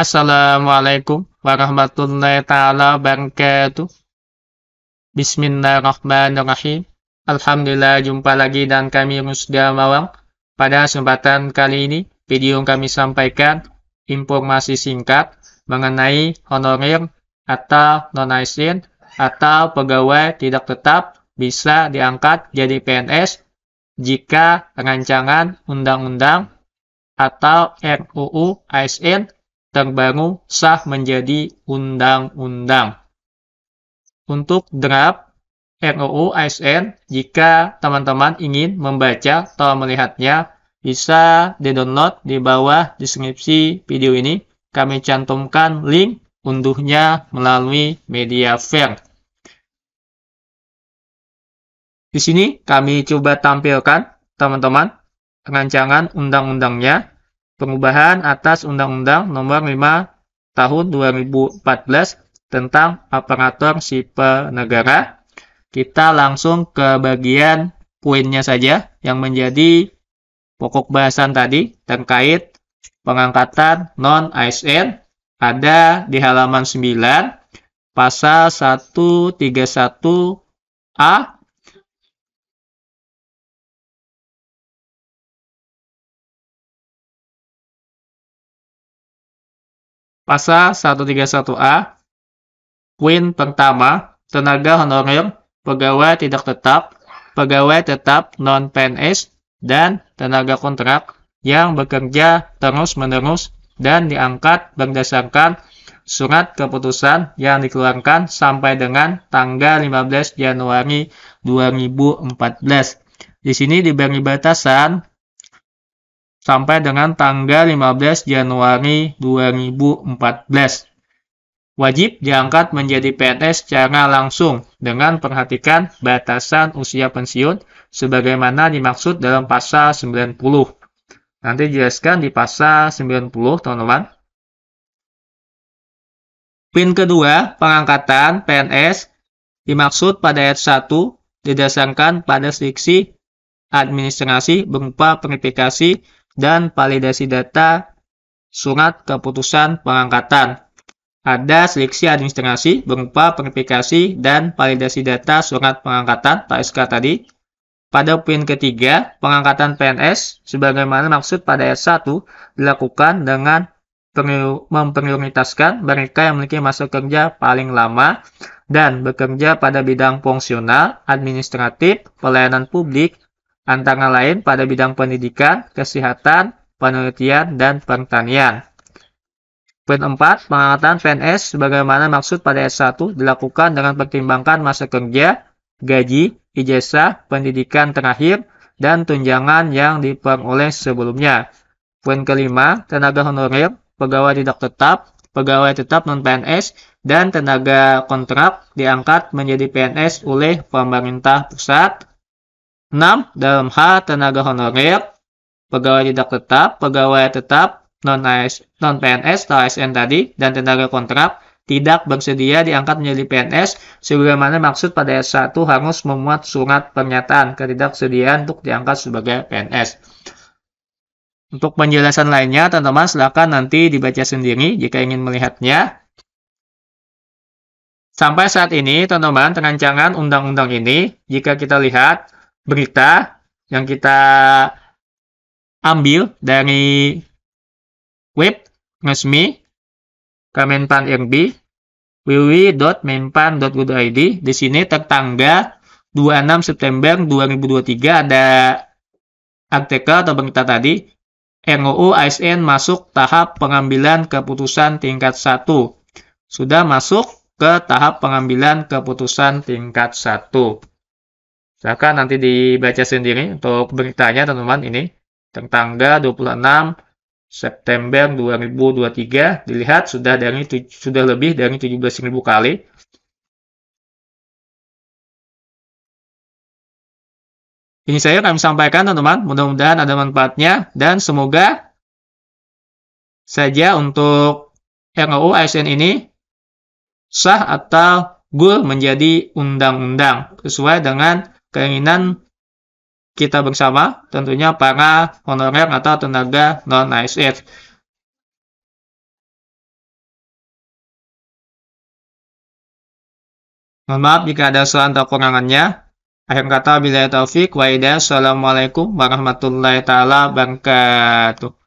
Assalamualaikum warahmatullahi taala wabarakatuh. Bismillahirrahmanirrahim. Alhamdulillah jumpa lagi dan kami Rusda Mawang. Pada kesempatan kali ini, video yang kami sampaikan informasi singkat mengenai honorir atau non-asn atau pegawai tidak tetap bisa diangkat jadi PNS jika rancangan undang-undang atau RUU ASN terbaru sah menjadi undang-undang. Untuk draft RUU ASN, jika teman-teman ingin membaca atau melihatnya, bisa di-download di bawah deskripsi video ini. Kami cantumkan link unduhnya melalui media fair. Di sini kami coba tampilkan, teman-teman, rancangan undang-undangnya perubahan atas Undang-Undang Nomor 5 Tahun 2014 tentang aparatur sipil negara. Kita langsung ke bagian poinnya saja yang menjadi pokok bahasan tadi terkait pengangkatan non ASN ada di halaman 9 pasal 131 A Pasal 131A, Queen pertama, tenaga honorer, pegawai tidak tetap, pegawai tetap non-PNS, dan tenaga kontrak yang bekerja terus-menerus dan diangkat berdasarkan surat keputusan yang dikeluarkan sampai dengan tanggal 15 Januari 2014. Di sini diberi batasan sampai dengan tanggal 15 Januari 2014. Wajib diangkat menjadi PNS secara langsung dengan perhatikan batasan usia pensiun sebagaimana dimaksud dalam pasal 90. Nanti jelaskan di pasal 90, teman-teman. Pin kedua, pengangkatan PNS dimaksud pada ayat 1 didasarkan pada seleksi administrasi berupa verifikasi dan validasi data surat keputusan pengangkatan. Ada seleksi administrasi berupa verifikasi dan validasi data surat pengangkatan atau SK tadi. Pada poin ketiga, pengangkatan PNS sebagaimana maksud pada S1 dilakukan dengan memprioritaskan mereka yang memiliki masa kerja paling lama dan bekerja pada bidang fungsional, administratif, pelayanan publik, antara lain pada bidang pendidikan, kesehatan, penelitian, dan pertanian. Poin 4, pengangkatan PNS sebagaimana maksud pada S1 dilakukan dengan pertimbangkan masa kerja, gaji, ijazah, pendidikan terakhir, dan tunjangan yang diperoleh sebelumnya. Poin kelima, tenaga honorer, pegawai tidak tetap, pegawai tetap non-PNS, dan tenaga kontrak diangkat menjadi PNS oleh pemerintah pusat 6. Dalam hal tenaga honorer, pegawai tidak tetap, pegawai tetap, non-PNS non atau ASN tadi, dan tenaga kontrak tidak bersedia diangkat menjadi PNS sebagaimana maksud pada S1 harus memuat surat pernyataan ketidaksediaan untuk diangkat sebagai PNS. Untuk penjelasan lainnya, teman-teman silakan nanti dibaca sendiri jika ingin melihatnya. Sampai saat ini, teman-teman, rancangan undang-undang ini, jika kita lihat, berita yang kita ambil dari web resmi Kemenpan RB www.menpan.go.id di sini tertanggal 26 September 2023 ada artikel atau berita tadi NOU ASN masuk tahap pengambilan keputusan tingkat 1 sudah masuk ke tahap pengambilan keputusan tingkat 1 Silahkan nanti dibaca sendiri untuk beritanya teman-teman ini. Tertanggal 26 September 2023 dilihat sudah dari sudah lebih dari 17.000 kali. Ini saya kami sampaikan teman-teman, mudah-mudahan ada manfaatnya dan semoga saja untuk RUU ASN ini sah atau gul menjadi undang-undang sesuai dengan keinginan kita bersama, tentunya para honorer atau tenaga non-ASN. Mohon maaf jika ada salah atau kurangannya. Akhir kata, bila taufik, waidah, assalamualaikum warahmatullahi taala wabarakatuh.